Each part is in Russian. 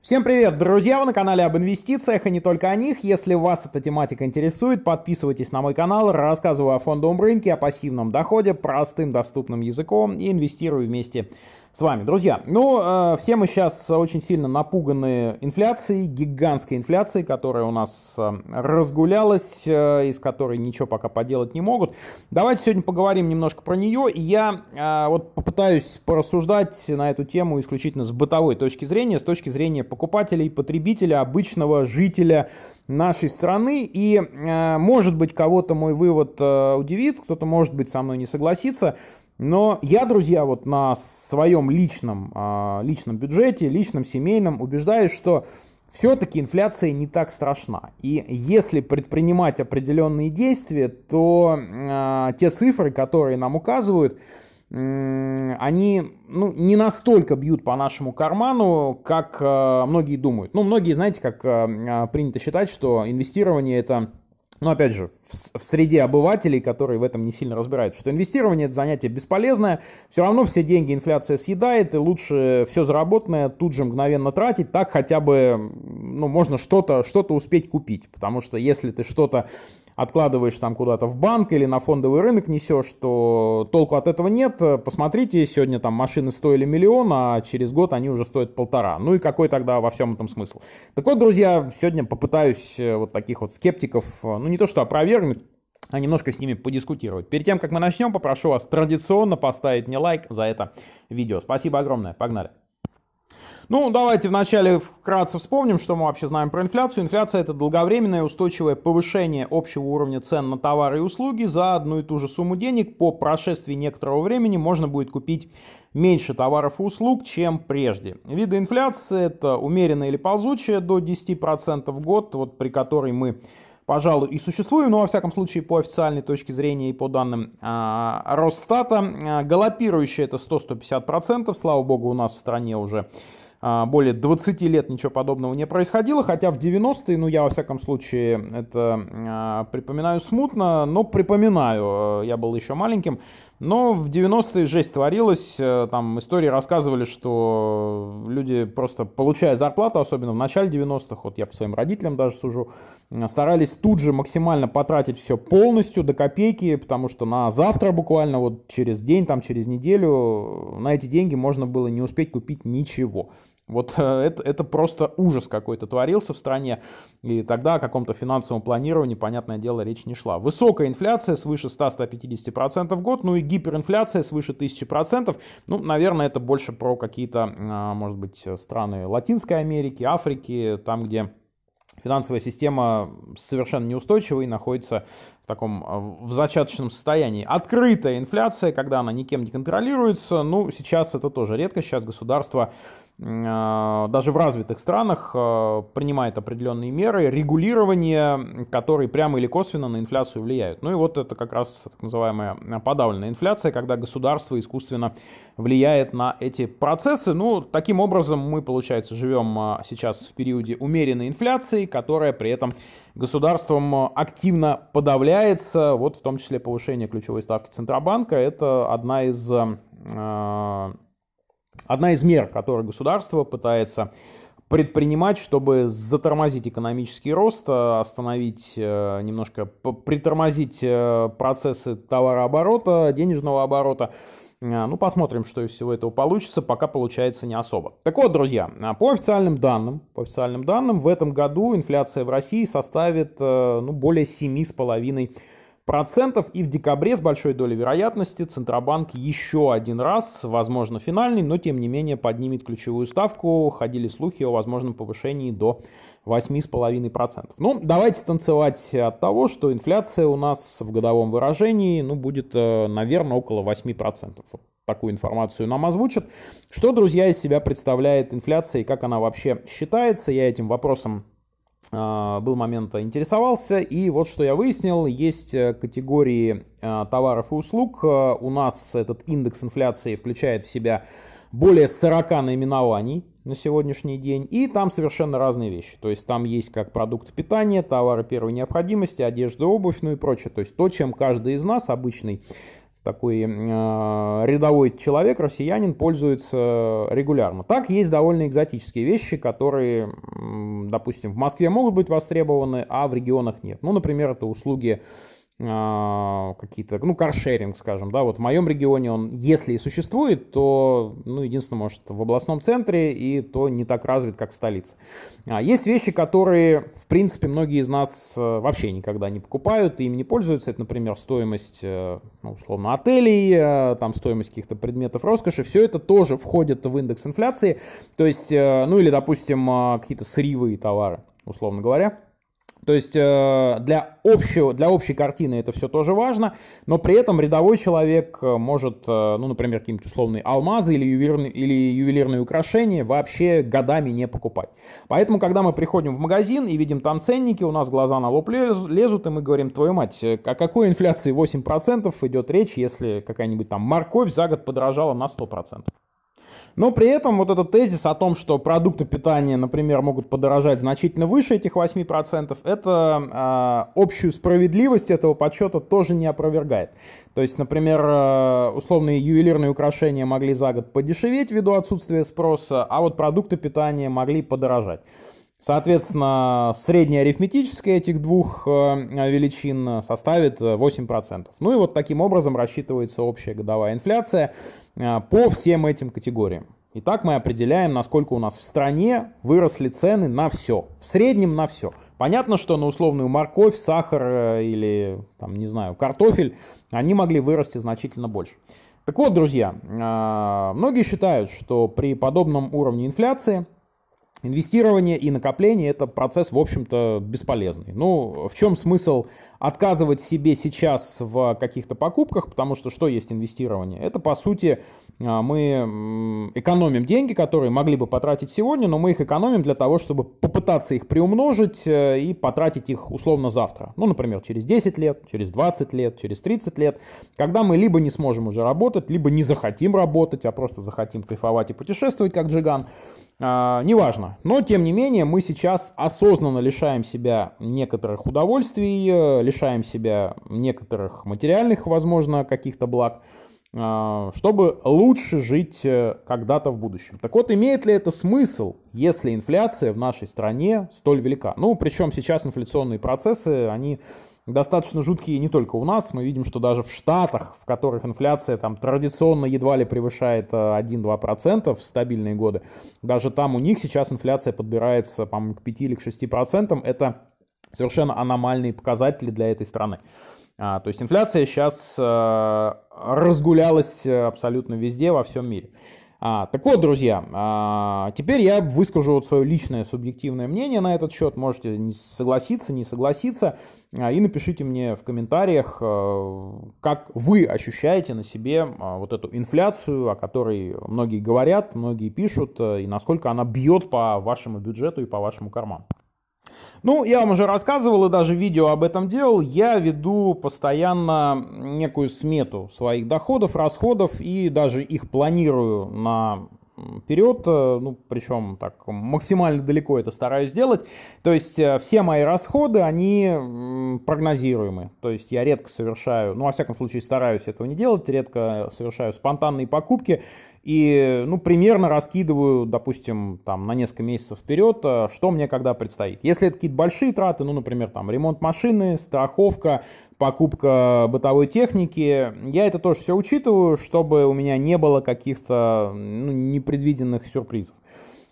Всем привет, друзья! Вы на канале об инвестициях и не только о них. Если вас эта тематика интересует, подписывайтесь на мой канал, рассказываю о фондовом рынке, о пассивном доходе, простым доступным языком и инвестирую вместе с вами. Друзья, ну, э, все мы сейчас очень сильно напуганы инфляцией, гигантской инфляцией, которая у нас э, разгулялась, э, из которой ничего пока поделать не могут. Давайте сегодня поговорим немножко про нее, и я э, вот попытаюсь порассуждать на эту тему исключительно с бытовой точки зрения, с точки зрения покупателей, потребителя, обычного жителя нашей страны. И, э, может быть, кого-то мой вывод э, удивит, кто-то, может быть, со мной не согласится – но я, друзья, вот на своем личном, а, личном бюджете, личном семейном убеждаюсь, что все-таки инфляция не так страшна. И если предпринимать определенные действия, то э, те цифры, которые нам указывают, э, они ну, не настолько бьют по нашему карману, как э, многие думают. Ну, многие, знаете, как э, принято считать, что инвестирование это но опять же, в, среде обывателей, которые в этом не сильно разбираются, что инвестирование это занятие бесполезное, все равно все деньги инфляция съедает, и лучше все заработанное тут же мгновенно тратить, так хотя бы ну, можно что-то что, -то, что -то успеть купить, потому что если ты что-то откладываешь там куда-то в банк или на фондовый рынок несешь, то толку от этого нет. Посмотрите, сегодня там машины стоили миллион, а через год они уже стоят полтора. Ну и какой тогда во всем этом смысл? Так вот, друзья, сегодня попытаюсь э, вот таких вот скептиков, э, ну не то что опровергнуть, а немножко с ними подискутировать. Перед тем, как мы начнем, попрошу вас традиционно поставить мне лайк за это видео. Спасибо огромное, погнали! Ну, давайте вначале вкратце вспомним, что мы вообще знаем про инфляцию. Инфляция – это долговременное устойчивое повышение общего уровня цен на товары и услуги. За одну и ту же сумму денег по прошествии некоторого времени можно будет купить меньше товаров и услуг, чем прежде. Виды инфляции – это умеренная или ползучая до 10% в год, вот при которой мы пожалуй, и существуем, но во всяком случае по официальной точке зрения и по данным э, Росстата. Э, галопирующая это 100-150%, слава богу, у нас в стране уже а, более 20 лет ничего подобного не происходило, хотя в 90-е, ну я во всяком случае это э, припоминаю смутно, но припоминаю, э, я был еще маленьким, но в 90-е жесть творилась, э, там истории рассказывали, что люди просто получая зарплату, особенно в начале 90-х, вот я по своим родителям даже сужу, э, старались тут же максимально потратить все полностью до копейки, потому что на завтра буквально вот через день, там через неделю э, на эти деньги можно было не успеть купить ничего. Вот э, это, это просто ужас какой-то творился в стране, и тогда о каком-то финансовом планировании, понятное дело, речь не шла. Высокая инфляция свыше 100-150% в год, ну и гиперинфляция свыше 1000%, ну, наверное, это больше про какие-то, а, может быть, страны Латинской Америки, Африки, там, где финансовая система совершенно неустойчива и находится таком э, в зачаточном состоянии. Открытая инфляция, когда она никем не контролируется, ну, сейчас это тоже редко, сейчас государство э, даже в развитых странах э, принимает определенные меры регулирования, которые прямо или косвенно на инфляцию влияют. Ну и вот это как раз так называемая подавленная инфляция, когда государство искусственно влияет на эти процессы. Ну, таким образом мы, получается, живем сейчас в периоде умеренной инфляции, которая при этом государством активно подавляется, вот в том числе повышение ключевой ставки Центробанка, это одна из, э, одна из мер, которые государство пытается предпринимать, чтобы затормозить экономический рост, э, остановить э, немножко, притормозить процессы товарооборота, денежного оборота. А, ну, посмотрим, что из всего этого получится. Пока получается не особо. Так вот, друзья, а, по официальным данным, по официальным данным, в этом году инфляция в России составит э, ну, более 7,5% процентов. И в декабре с большой долей вероятности Центробанк еще один раз, возможно финальный, но тем не менее поднимет ключевую ставку. Ходили слухи о возможном повышении до 8,5%. Ну, давайте танцевать от того, что инфляция у нас в годовом выражении ну, будет, э, наверное, около 8%. Вот такую информацию нам озвучат. Что, друзья, из себя представляет инфляция и как она вообще считается? Я этим вопросом а, был момент, а, интересовался. И вот что я выяснил, есть э, категории а, товаров и услуг. У нас этот индекс инфляции включает в себя более 40 наименований на сегодняшний день. И там совершенно разные вещи. То есть там есть как продукты питания, товары первой необходимости, одежда, обувь, ну и прочее. То есть то, чем каждый из нас, обычный такой э, рядовой человек, россиянин, пользуется регулярно. Так, есть довольно экзотические вещи, которые, допустим, в Москве могут быть востребованы, а в регионах нет. Ну, например, это услуги а, какие-то, ну, каршеринг, скажем, да, вот в моем регионе он, если и существует, то, ну, единственное, может, в областном центре, и то не так развит, как в столице. А, есть вещи, которые, в принципе, многие из нас э, вообще никогда не покупают, и им не пользуются, это, например, стоимость, э, ну, условно, отелей, э, там, стоимость каких-то предметов роскоши, все это тоже входит в индекс инфляции, то есть, ну, или, допустим, какие-то сырьевые товары, условно говоря, то есть э, для, общего, для общей картины это все тоже важно, но при этом рядовой человек э, может, э, ну, например, какие-нибудь условные алмазы или ювелирные, или ювелирные украшения вообще годами не покупать. Поэтому, когда мы приходим в магазин и видим там ценники, у нас глаза на лоб лезут, и мы говорим, твою мать, о какой инфляции 8% идет речь, если какая-нибудь там морковь за год подорожала на 100%. Но при этом вот этот тезис о том, что продукты питания, например, могут подорожать значительно выше этих 8%, это э, общую справедливость этого подсчета тоже не опровергает. То есть, например, э, условные ювелирные украшения могли за год подешеветь ввиду отсутствия спроса, а вот продукты питания могли подорожать. Соответственно, средняя арифметическая этих двух э, величин составит 8%. Э, ну и вот таким образом рассчитывается общая годовая инфляция э, по всем этим категориям. Итак, мы определяем, насколько у нас в стране выросли цены на все. В среднем на все. Понятно, что на условную морковь, сахар или, там, не знаю, картофель, они могли вырасти значительно больше. Так вот, друзья, многие считают, что при подобном уровне инфляции – Инвестирование и накопление – это процесс, в общем-то, бесполезный. Ну, в чем смысл отказывать себе сейчас в каких-то покупках? Потому что что есть инвестирование? Это, по сути, а, мы экономим деньги, которые могли бы потратить сегодня, но мы их экономим для того, чтобы попытаться их приумножить э, и потратить их условно завтра. Ну, например, через 10 лет, через 20 лет, через 30 лет, когда мы либо не сможем уже работать, либо не захотим работать, а просто захотим кайфовать и путешествовать, как Джиган. А, неважно. Но, тем не менее, мы сейчас осознанно лишаем себя некоторых удовольствий, э, лишаем себя некоторых материальных, возможно, каких-то благ, а, чтобы лучше жить э, когда-то в будущем. Так вот, имеет ли это смысл, если инфляция в нашей стране столь велика? Ну, причем сейчас инфляционные процессы, они достаточно жуткие не только у нас. Мы видим, что даже в Штатах, в которых инфляция там традиционно едва ли превышает 1-2% э, в стабильные годы, даже там у них сейчас инфляция подбирается, по-моему, к 5 или к 6%. Это совершенно аномальные показатели для этой страны. А, то есть инфляция сейчас э, разгулялась э, абсолютно везде, во всем мире. А, так вот, друзья, а, теперь я выскажу вот свое личное субъективное мнение на этот счет. Можете не согласиться, не согласиться. А, и напишите мне в комментариях, а, как вы ощущаете на себе а, вот эту инфляцию, о которой многие говорят, многие пишут, а, и насколько она бьет по вашему бюджету и по вашему карману. Ну, я вам уже рассказывал и даже видео об этом делал. Я веду постоянно некую смету своих доходов, расходов и даже их планирую на вперед, э, ну, причем так максимально далеко это стараюсь делать. То есть э, все мои расходы, они прогнозируемы. То есть я редко совершаю, ну, во всяком случае, стараюсь этого не делать, редко совершаю спонтанные покупки и, ну, примерно раскидываю, допустим, там, на несколько месяцев вперед, э, что мне когда предстоит. Если это какие-то большие траты, ну, например, там, ремонт машины, страховка, покупка бытовой техники, я это тоже все учитываю, чтобы у меня не было каких-то ну, непредвиденных сюрпризов.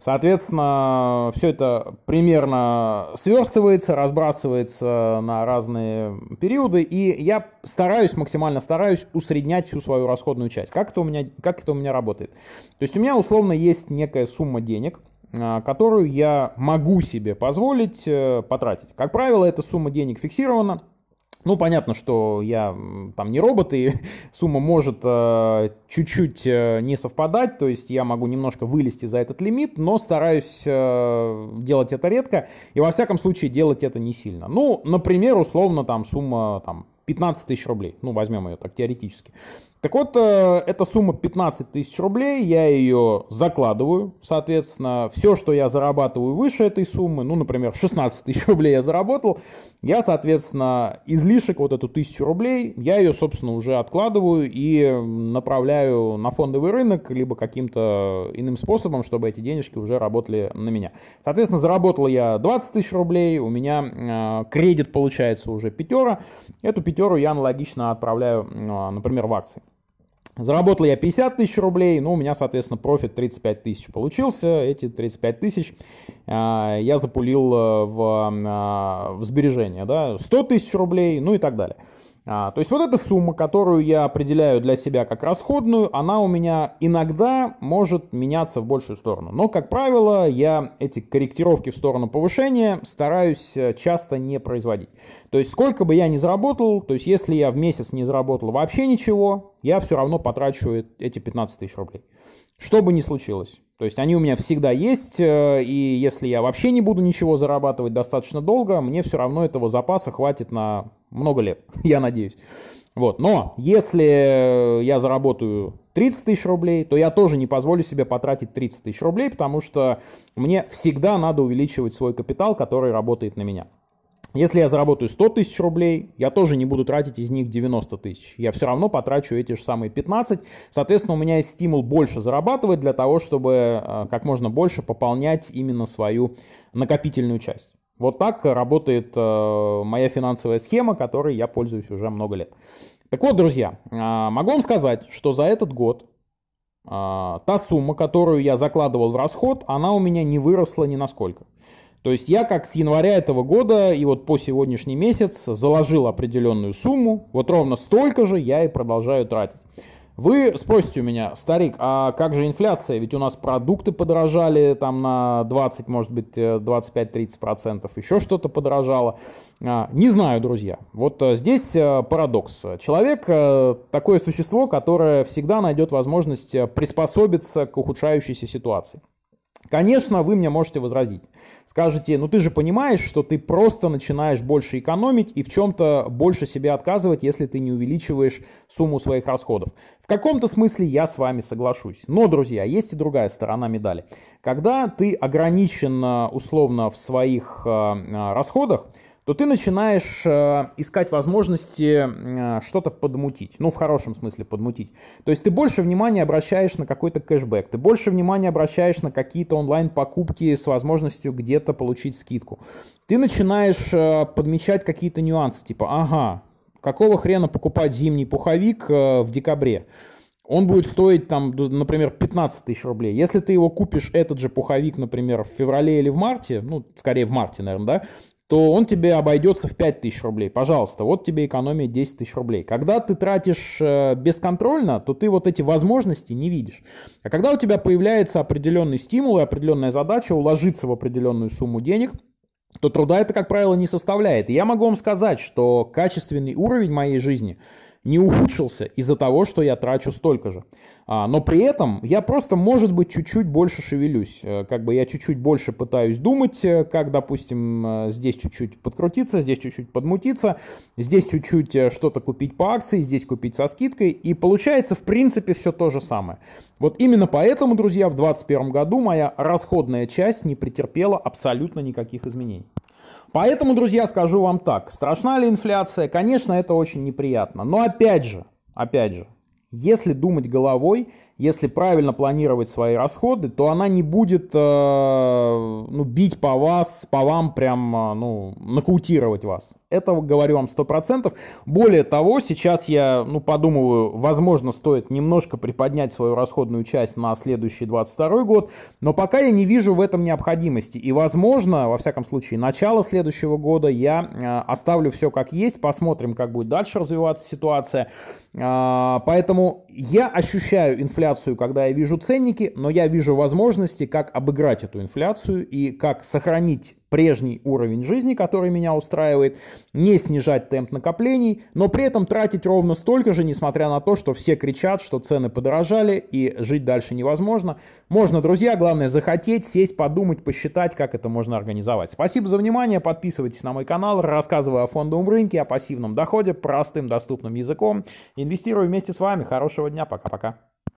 Соответственно, все это примерно сверстывается, разбрасывается на разные периоды, и я стараюсь, максимально стараюсь усреднять всю свою расходную часть. Как это у меня, как это у меня работает? То есть у меня условно есть некая сумма денег, а, которую я могу себе позволить э, потратить. Как правило, эта сумма денег фиксирована, ну, понятно, что я там не робот, и сумма может э, чуть-чуть э, не совпадать, то есть я могу немножко вылезти за этот лимит, но стараюсь э, делать это редко, и во всяком случае делать это не сильно. Ну, например, условно там сумма там, 15 тысяч рублей, ну, возьмем ее так теоретически. Так вот, э, эта сумма 15 тысяч рублей, я ее закладываю, соответственно, все, что я зарабатываю выше этой суммы, ну, например, 16 тысяч рублей я заработал, я, соответственно, излишек вот эту тысячу рублей, я ее, собственно, уже откладываю и направляю на фондовый рынок, либо каким-то иным способом, чтобы эти денежки уже работали на меня. Соответственно, заработал я 20 тысяч рублей, у меня э, кредит получается уже пятера, эту пятеру я аналогично отправляю, э, например, в акции. Заработал я 50 тысяч рублей, ну, у меня, соответственно, профит 35 тысяч получился. Эти 35 тысяч э, я запулил э, в, э, в сбережение, да, 100 тысяч рублей, ну и так далее. А, то есть вот эта сумма, которую я определяю для себя как расходную, она у меня иногда может меняться в большую сторону. Но, как правило, я эти корректировки в сторону повышения стараюсь э, часто не производить. То есть сколько бы я ни заработал, то есть если я в месяц не заработал вообще ничего, я все равно потрачу эти 15 тысяч рублей. Что бы ни случилось. То есть они у меня всегда есть, э, и если я вообще не буду ничего зарабатывать достаточно долго, мне все равно этого запаса хватит на много лет, я надеюсь. Вот. Но если я заработаю 30 тысяч рублей, то я тоже не позволю себе потратить 30 тысяч рублей, потому что мне всегда надо увеличивать свой капитал, который работает на меня. Если я заработаю 100 тысяч рублей, я тоже не буду тратить из них 90 тысяч. Я все равно потрачу эти же самые 15. Соответственно, у меня есть стимул больше зарабатывать для того, чтобы э, как можно больше пополнять именно свою накопительную часть. Вот так работает э, моя финансовая схема, которой я пользуюсь уже много лет. Так вот, друзья, э, могу вам сказать, что за этот год та сумма, которую я закладывал в расход, она у меня не выросла ни на сколько. То есть я как с января этого года и вот по сегодняшний месяц заложил определенную сумму, вот ровно столько же я и продолжаю тратить. Вы спросите у меня, старик, а как же инфляция? Ведь у нас продукты подорожали там на 20, может быть, 25-30%, э, еще что-то подорожало. А, не знаю, друзья. Вот э, здесь э, парадокс. Человек – такое существо, которое всегда найдет возможность приспособиться к ухудшающейся ситуации. Конечно, вы мне можете возразить. Скажете, ну ты же понимаешь, что ты просто начинаешь больше экономить и в чем-то больше себе отказывать, если ты не увеличиваешь сумму своих расходов. В каком-то смысле я с вами соглашусь. Но, друзья, есть и другая сторона медали. Когда ты ограничен условно в своих а, а, расходах, то ты начинаешь э, искать возможности э, что-то подмутить. Ну, в хорошем смысле подмутить. То есть ты больше внимания обращаешь на какой-то кэшбэк, ты больше внимания обращаешь на какие-то онлайн-покупки с возможностью где-то получить скидку. Ты начинаешь э, подмечать какие-то нюансы, типа, ага, какого хрена покупать зимний пуховик э, в декабре? он будет стоить там, например, 15 тысяч рублей. Если ты его купишь, этот же пуховик, например, в феврале или в марте, ну, скорее в марте, наверное, да, то он тебе обойдется в 5000 рублей. Пожалуйста, вот тебе экономия 10 тысяч рублей. Когда ты тратишь э, бесконтрольно, то ты вот эти возможности не видишь. А когда у тебя появляется определенный стимул и определенная задача уложиться в определенную сумму денег, то труда это, как правило, не составляет. И я могу вам сказать, что качественный уровень моей жизни – не ухудшился из-за того, что я трачу столько же. А, но при этом я просто, может быть, чуть-чуть больше шевелюсь. Э, как бы я чуть-чуть больше пытаюсь думать, э, как, допустим, э, здесь чуть-чуть подкрутиться, здесь чуть-чуть подмутиться, здесь чуть-чуть что-то купить по акции, здесь купить со скидкой. И получается, в принципе, все то же самое. Вот именно поэтому, друзья, в 2021 году моя расходная часть не претерпела абсолютно никаких изменений. Поэтому, друзья, скажу вам так. Страшна ли инфляция? Конечно, это очень неприятно. Но опять же, опять же, если думать головой, если правильно планировать свои расходы, то она не будет э, ну, бить по вас, по вам прям, э, ну, нокаутировать вас. Это говорю вам 100%. Более того, сейчас я, ну, подумываю, возможно, стоит немножко приподнять свою расходную часть на следующий 22 год, но пока я не вижу в этом необходимости. И, возможно, во всяком случае, начало следующего года я э, оставлю все как есть, посмотрим, как будет дальше развиваться ситуация. Поэтому я ощущаю инфляцию инфляцию, когда я вижу ценники, но я вижу возможности, как обыграть эту инфляцию и как сохранить прежний уровень жизни, который меня устраивает, не снижать темп накоплений, но при этом тратить ровно столько же, несмотря на то, что все кричат, что цены подорожали и жить дальше невозможно. Можно, друзья, главное захотеть, сесть, подумать, посчитать, как это можно организовать. Спасибо за внимание, подписывайтесь на мой канал, рассказываю о фондовом рынке, о пассивном доходе, простым доступным языком. Инвестирую вместе с вами, хорошего дня, пока-пока.